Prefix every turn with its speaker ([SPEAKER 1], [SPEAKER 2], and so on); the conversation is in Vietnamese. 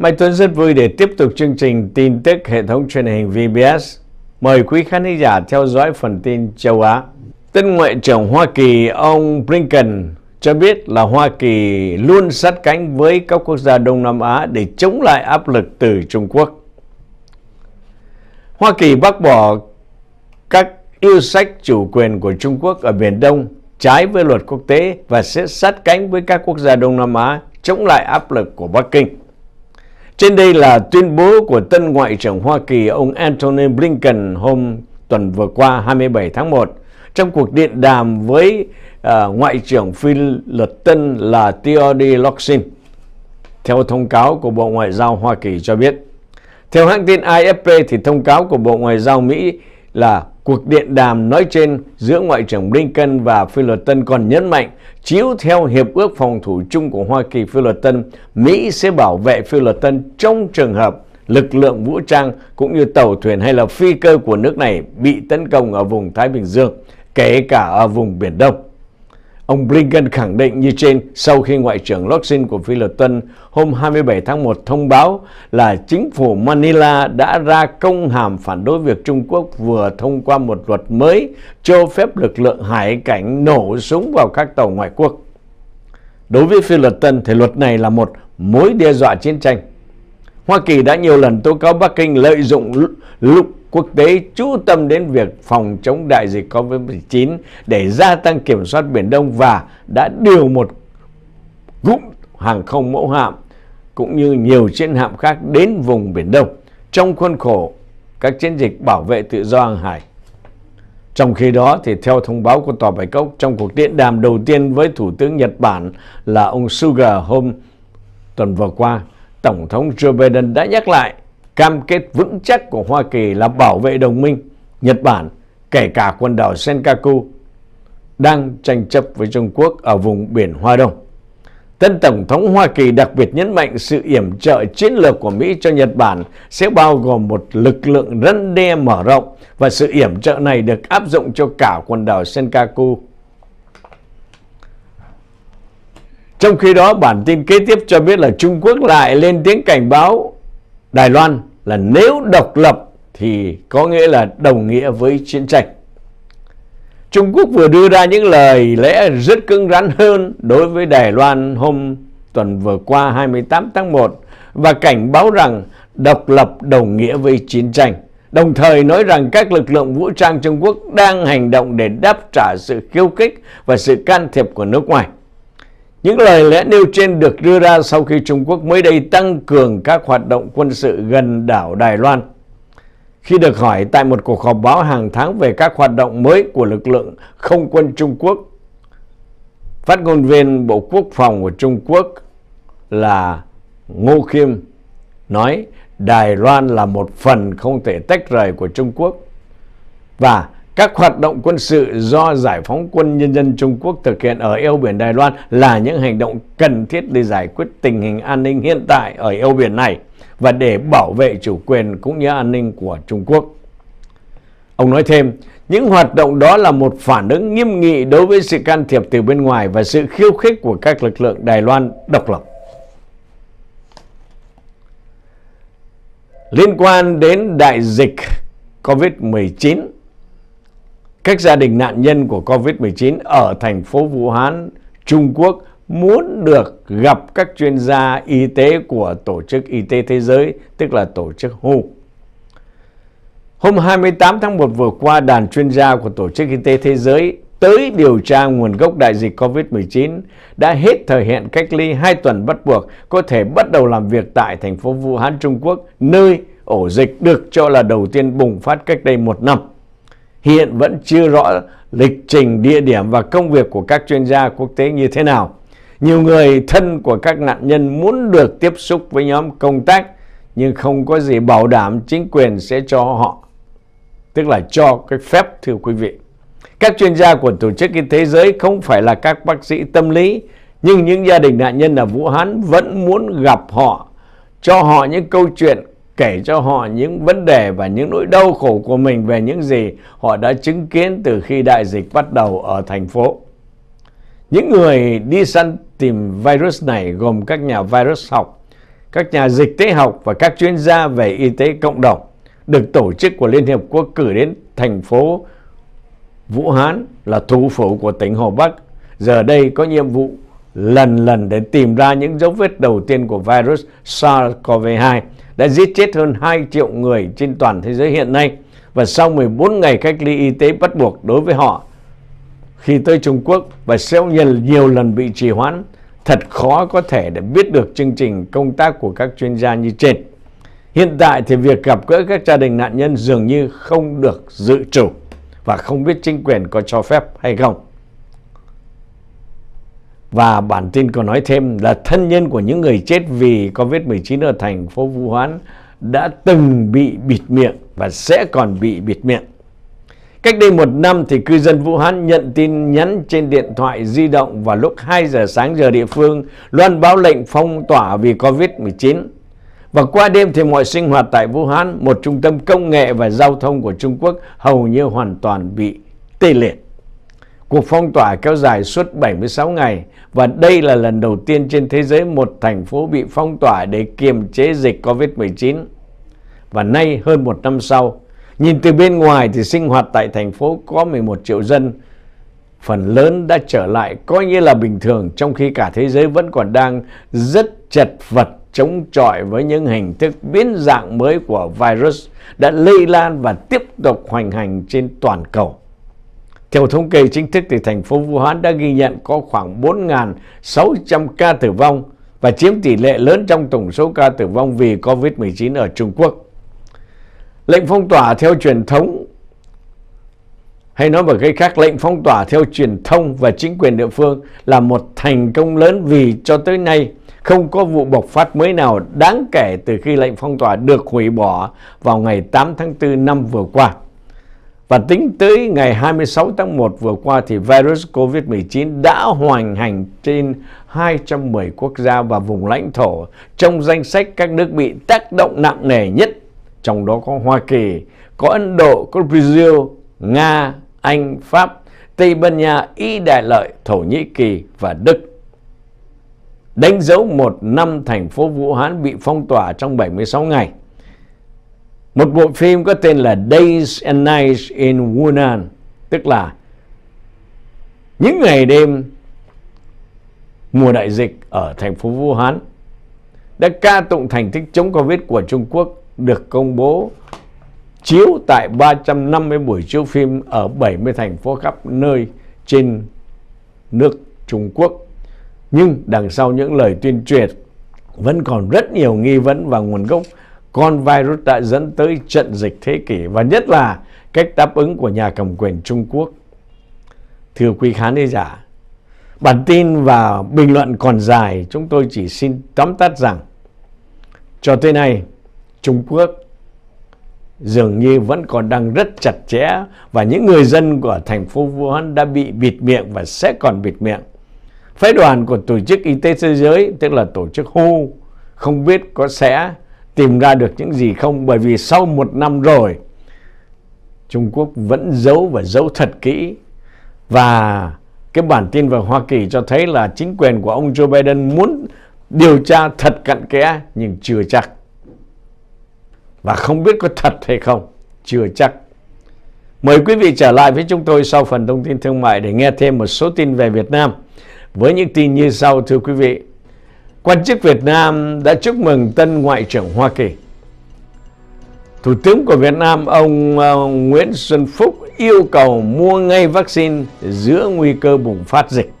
[SPEAKER 1] Mai Tuấn rất vui để tiếp tục chương trình tin tức hệ thống truyền hình VBS. Mời quý khán giả theo dõi phần tin châu Á. Tân Ngoại trưởng Hoa Kỳ ông Blinken cho biết là Hoa Kỳ luôn sát cánh với các quốc gia Đông Nam Á để chống lại áp lực từ Trung Quốc. Hoa Kỳ bác bỏ các yêu sách chủ quyền của Trung Quốc ở Biển Đông trái với luật quốc tế và sẽ sát cánh với các quốc gia Đông Nam Á chống lại áp lực của Bắc Kinh. Trên đây là tuyên bố của tân Ngoại trưởng Hoa Kỳ ông Antony Blinken hôm tuần vừa qua 27 tháng 1 trong cuộc điện đàm với uh, Ngoại trưởng Phi Luật Tân là Theodore Loxin, theo thông cáo của Bộ Ngoại giao Hoa Kỳ cho biết. Theo hãng tin AFP thì thông cáo của Bộ Ngoại giao Mỹ là Cuộc điện đàm nói trên giữa Ngoại trưởng Blinken và Tân còn nhấn mạnh chiếu theo Hiệp ước Phòng thủ chung của Hoa Kỳ Tân Mỹ sẽ bảo vệ Tân trong trường hợp lực lượng vũ trang cũng như tàu thuyền hay là phi cơ của nước này bị tấn công ở vùng Thái Bình Dương, kể cả ở vùng Biển Đông. Ông Blinken khẳng định như trên sau khi Ngoại trưởng Loxin của Philippines hôm 27 tháng 1 thông báo là chính phủ Manila đã ra công hàm phản đối việc Trung Quốc vừa thông qua một luật mới cho phép lực lượng hải cảnh nổ súng vào các tàu ngoại quốc. Đối với Philippines, Luật thì luật này là một mối đe dọa chiến tranh. Hoa Kỳ đã nhiều lần tố cáo Bắc Kinh lợi dụng lục quốc tế chú tâm đến việc phòng chống đại dịch COVID-19 để gia tăng kiểm soát Biển Đông và đã điều một cụm hàng không mẫu hạm cũng như nhiều chiến hạm khác đến vùng Biển Đông trong khuôn khổ các chiến dịch bảo vệ tự do hàng hải. Trong khi đó, thì theo thông báo của Tòa Bạch Cốc, trong cuộc điện đàm đầu tiên với Thủ tướng Nhật Bản là ông Suga hôm tuần vừa qua, Tổng thống Joe Biden đã nhắc lại cam kết vững chắc của Hoa Kỳ là bảo vệ đồng minh Nhật Bản, kể cả quần đảo Senkaku, đang tranh chấp với Trung Quốc ở vùng biển Hoa Đông. Tân Tổng thống Hoa Kỳ đặc biệt nhấn mạnh sự yểm trợ chiến lược của Mỹ cho Nhật Bản sẽ bao gồm một lực lượng răn đe mở rộng và sự yểm trợ này được áp dụng cho cả quần đảo Senkaku. Trong khi đó, bản tin kế tiếp cho biết là Trung Quốc lại lên tiếng cảnh báo Đài Loan là nếu độc lập thì có nghĩa là đồng nghĩa với chiến tranh. Trung Quốc vừa đưa ra những lời lẽ rất cứng rắn hơn đối với Đài Loan hôm tuần vừa qua 28 tháng 1 và cảnh báo rằng độc lập đồng nghĩa với chiến tranh, đồng thời nói rằng các lực lượng vũ trang Trung Quốc đang hành động để đáp trả sự khiêu khích và sự can thiệp của nước ngoài. Những lời lẽ nêu trên được đưa ra sau khi Trung Quốc mới đây tăng cường các hoạt động quân sự gần đảo Đài Loan. Khi được hỏi tại một cuộc họp báo hàng tháng về các hoạt động mới của lực lượng không quân Trung Quốc, phát ngôn viên Bộ Quốc phòng của Trung Quốc là Ngô Khiêm nói Đài Loan là một phần không thể tách rời của Trung Quốc và các hoạt động quân sự do Giải phóng quân nhân dân Trung Quốc thực hiện ở eo biển Đài Loan là những hành động cần thiết để giải quyết tình hình an ninh hiện tại ở eo biển này và để bảo vệ chủ quyền cũng như an ninh của Trung Quốc. Ông nói thêm, những hoạt động đó là một phản ứng nghiêm nghị đối với sự can thiệp từ bên ngoài và sự khiêu khích của các lực lượng Đài Loan độc lập. Liên quan đến đại dịch COVID-19, các gia đình nạn nhân của COVID-19 ở thành phố Vũ Hán, Trung Quốc muốn được gặp các chuyên gia y tế của Tổ chức Y tế Thế giới, tức là Tổ chức WHO. Hôm 28 tháng 1 vừa qua, đàn chuyên gia của Tổ chức Y tế Thế giới tới điều tra nguồn gốc đại dịch COVID-19 đã hết thời hạn cách ly 2 tuần bắt buộc có thể bắt đầu làm việc tại thành phố Vũ Hán, Trung Quốc, nơi ổ dịch được cho là đầu tiên bùng phát cách đây một năm hiện vẫn chưa rõ lịch trình, địa điểm và công việc của các chuyên gia quốc tế như thế nào. Nhiều người thân của các nạn nhân muốn được tiếp xúc với nhóm công tác nhưng không có gì bảo đảm chính quyền sẽ cho họ, tức là cho cái phép thưa quý vị. Các chuyên gia của Tổ chức Y tế Giới không phải là các bác sĩ tâm lý, nhưng những gia đình nạn nhân ở Vũ Hán vẫn muốn gặp họ, cho họ những câu chuyện kể cho họ những vấn đề và những nỗi đau khổ của mình về những gì họ đã chứng kiến từ khi đại dịch bắt đầu ở thành phố. Những người đi săn tìm virus này gồm các nhà virus học, các nhà dịch tế học và các chuyên gia về y tế cộng đồng được tổ chức của Liên Hiệp Quốc cử đến thành phố Vũ Hán là thủ phủ của tỉnh Hồ Bắc. Giờ đây có nhiệm vụ lần lần để tìm ra những dấu vết đầu tiên của virus SARS-CoV-2 đã giết chết hơn 2 triệu người trên toàn thế giới hiện nay và sau 14 ngày cách ly y tế bắt buộc đối với họ khi tới Trung Quốc và Seoul nhiều, nhiều lần bị trì hoãn, thật khó có thể để biết được chương trình công tác của các chuyên gia như trên. Hiện tại thì việc gặp gỡ các gia đình nạn nhân dường như không được dự trù và không biết chính quyền có cho phép hay không. Và bản tin còn nói thêm là thân nhân của những người chết vì Covid-19 ở thành phố Vũ Hán đã từng bị bịt miệng và sẽ còn bị bịt miệng. Cách đây một năm thì cư dân Vũ Hán nhận tin nhắn trên điện thoại di động vào lúc 2 giờ sáng giờ địa phương loan báo lệnh phong tỏa vì Covid-19. Và qua đêm thì mọi sinh hoạt tại Vũ Hán, một trung tâm công nghệ và giao thông của Trung Quốc hầu như hoàn toàn bị tê liệt. Cuộc phong tỏa kéo dài suốt 76 ngày và đây là lần đầu tiên trên thế giới một thành phố bị phong tỏa để kiềm chế dịch COVID-19. Và nay hơn một năm sau, nhìn từ bên ngoài thì sinh hoạt tại thành phố có 11 triệu dân, phần lớn đã trở lại coi như là bình thường trong khi cả thế giới vẫn còn đang rất chật vật chống chọi với những hình thức biến dạng mới của virus đã lây lan và tiếp tục hoành hành trên toàn cầu. Theo thống kê chính thức thì thành phố Vũ Hán đã ghi nhận có khoảng 4.600 ca tử vong và chiếm tỷ lệ lớn trong tổng số ca tử vong vì COVID-19 ở Trung Quốc. Lệnh phong tỏa theo truyền thống hay nói một cách khác, lệnh phong tỏa theo truyền thông và chính quyền địa phương là một thành công lớn vì cho tới nay không có vụ bộc phát mới nào đáng kể từ khi lệnh phong tỏa được hủy bỏ vào ngày 8 tháng 4 năm vừa qua. Và tính tới ngày 26 tháng 1 vừa qua thì virus COVID-19 đã hoành hành trên 210 quốc gia và vùng lãnh thổ trong danh sách các nước bị tác động nặng nề nhất. Trong đó có Hoa Kỳ, có Ấn Độ, có Brazil, Nga, Anh, Pháp, Tây Ban Nha, Y Đại Lợi, Thổ Nhĩ Kỳ và Đức. Đánh dấu một năm thành phố Vũ Hán bị phong tỏa trong 76 ngày một bộ phim có tên là Days and Nights in Wunan tức là những ngày đêm mùa đại dịch ở thành phố Vũ Hán đã ca tụng thành tích chống Covid của Trung Quốc được công bố chiếu tại 350 buổi chiếu phim ở 70 thành phố khắp nơi trên nước Trung Quốc. Nhưng đằng sau những lời tuyên truyền vẫn còn rất nhiều nghi vấn và nguồn gốc con virus đã dẫn tới trận dịch thế kỷ và nhất là cách đáp ứng của nhà cầm quyền Trung Quốc. Thưa quý khán giả, bản tin và bình luận còn dài, chúng tôi chỉ xin tóm tắt rằng cho tới nay, Trung Quốc dường như vẫn còn đang rất chặt chẽ và những người dân của thành phố Vũ Hán đã bị bịt miệng và sẽ còn bịt miệng. Phái đoàn của Tổ chức Y tế Thế giới, tức là Tổ chức WHO, không biết có sẽ tìm ra được những gì không bởi vì sau một năm rồi Trung Quốc vẫn giấu và giấu thật kỹ và cái bản tin về Hoa Kỳ cho thấy là chính quyền của ông Joe Biden muốn điều tra thật cặn kẽ nhưng chưa chắc và không biết có thật hay không chưa chắc mời quý vị trở lại với chúng tôi sau phần thông tin thương mại để nghe thêm một số tin về Việt Nam với những tin như sau thưa quý vị Quan chức Việt Nam đã chúc mừng tân Ngoại trưởng Hoa Kỳ. Thủ tướng của Việt Nam ông ờ, Nguyễn Xuân Phúc yêu cầu mua ngay vaccine giữa nguy cơ bùng phát dịch.